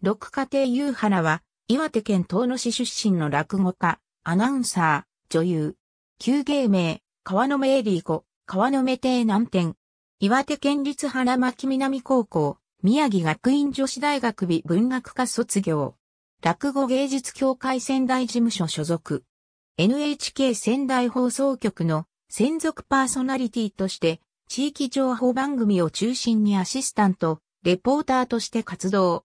六家庭夕花は、岩手県遠野市出身の落語家、アナウンサー、女優。旧芸名、川の目エリー子、川の目亭南店。岩手県立花巻南高校、宮城学院女子大学美文学科卒業。落語芸術協会仙台事務所所属。NHK 仙台放送局の専属パーソナリティとして、地域情報番組を中心にアシスタント、レポーターとして活動。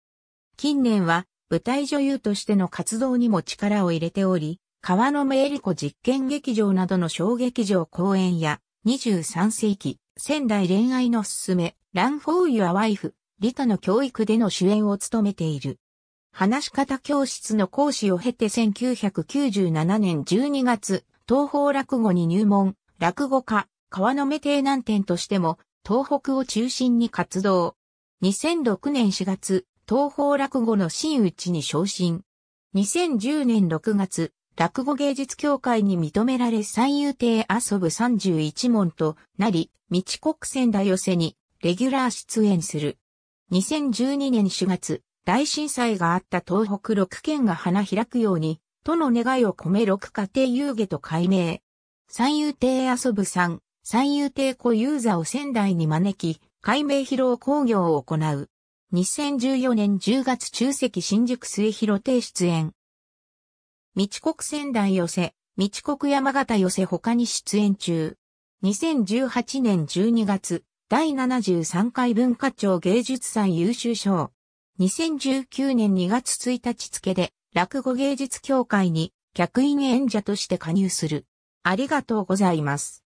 近年は舞台女優としての活動にも力を入れており、川の目エリコ実験劇場などの小劇場公演や、23世紀、仙台恋愛のすすめ、ランフォーユアワイフ、リタの教育での主演を務めている。話し方教室の講師を経て1997年12月、東方落語に入門、落語家、川の目定南店としても、東北を中心に活動。2006年4月、東方落語の真打ちに昇進。2010年6月、落語芸術協会に認められ三遊亭遊ぶ31問となり、道国仙台寄せにレギュラー出演する。2012年4月、大震災があった東北6県が花開くように、との願いを込め6家庭遊戯と改名。三遊亭遊ぶさん、三遊亭小遊座を仙台に招き、改名披露興行を行う。2014年10月中席新宿末広亭出演。道国仙台寄せ、道国山形寄せ他に出演中。2018年12月、第73回文化庁芸術祭優秀賞。2019年2月1日付で、落語芸術協会に客員演者として加入する。ありがとうございます。